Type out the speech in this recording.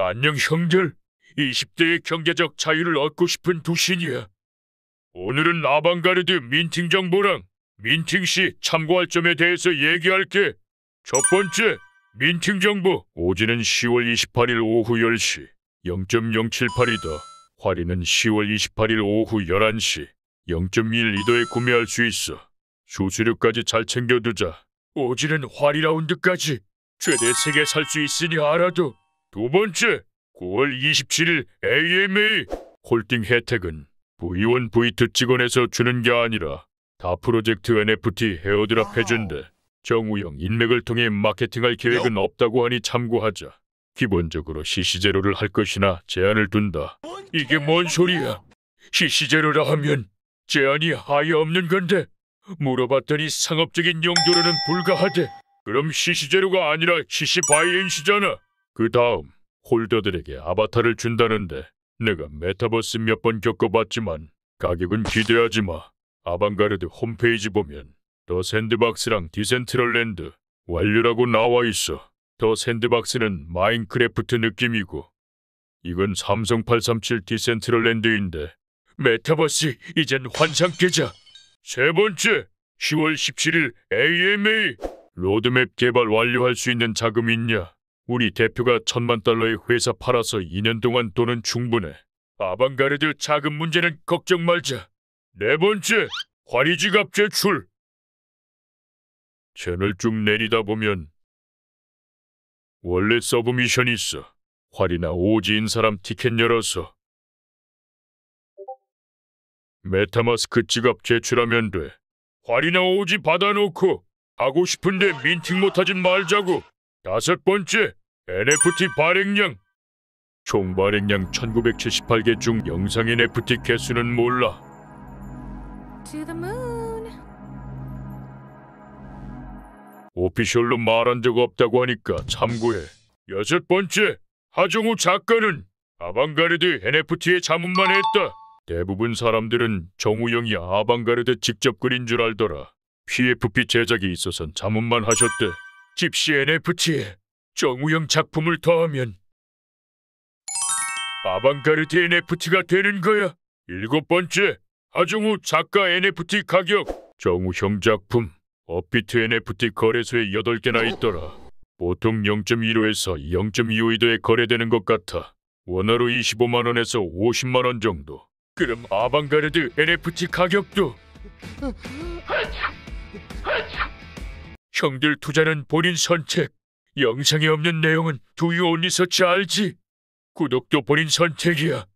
안녕 형들. 20대의 경제적 자유를 얻고 싶은 두 신이야. 오늘은 아방가르드 민팅 정보랑 민팅 시 참고할 점에 대해서 얘기할게. 첫 번째, 민팅 정보. 오지는 10월 28일 오후 10시 0.078이다. 화리는 10월 28일 오후 11시 0.12도에 구매할 수 있어. 수수료까지 잘 챙겨두자. 오지는 화리 라운드까지 최대 3개 살 수 있으니 알아도 두 번째, 9월 27일 AMA 홀딩 혜택은 V1, V2 직원에서 주는 게 아니라 다 프로젝트 NFT 헤어드랍 아. 해준대. 정우영 인맥을 통해 마케팅할 계획은 없다고 하니 참고하자. 기본적으로 시시제로를 할 것이나 제한을 둔다. 이게 뭔 소리야? 시시제로라 하면 제한이 하예 없는 건데 물어봤더니 상업적인 용도로는 불가하대. 그럼 시시제로가 아니라 시시바이엔시잖아. 그 다음 홀더들에게 아바타를 준다는데 내가 메타버스 몇 번 겪어봤지만 가격은 기대하지 마. 아방가르드 홈페이지 보면 더 샌드박스랑 디센트럴랜드 완료라고 나와 있어. 더 샌드박스는 마인크래프트 느낌이고 이건 삼성 837 디센트럴랜드인데 메타버스 이젠 환상 계좌. 세 번째 10월 17일 AMA 로드맵 개발 완료할 수 있는 자금 있냐? 우리 대표가 천만 달러의 회사 팔아서 2년 동안 돈은 충분해. 아방가르드 자금 문제는 걱정 말자. 네 번째, 화리지갑 제출. 젠을 쭉 내리다 보면 원래 서브 미션이 있어. 활이나 오지인 사람 티켓 열어서 메타마스크 지갑 제출하면 돼. 활이나 오지 받아놓고 하고 싶은데 민팅 못하진 말자고. 다섯 번째, NFT 발행량 총 발행량 1978개 중 영상 NFT 개수는 몰라 To the moon 오피셜로 말한 적 없다고 하니까 참고해 여섯 번째 하정우 작가는 아방가르드 NFT의 자문만 했다 대부분 사람들은 정우영이 아방가르드 직접 그린 줄 알더라 PFP 제작이있어서 자문만 하셨대 집시 NFT에 정우영 작품을 더하면 아방가르드 NFT가 되는 거야. 일곱 번째, 아정우 작가 NFT 가격. 정우형 작품, 업비트 NFT 거래소에 8개나 있더라. 보통 0.15에서 0.25이도에 거래되는 것 같아. 원화로 25만원에서 50만원 정도. 그럼 아방가르드 NFT 가격도 형들 투자는 본인 선택. 영상에 없는 내용은 두유 언니서치 알지? 구독도 본인 선택이야.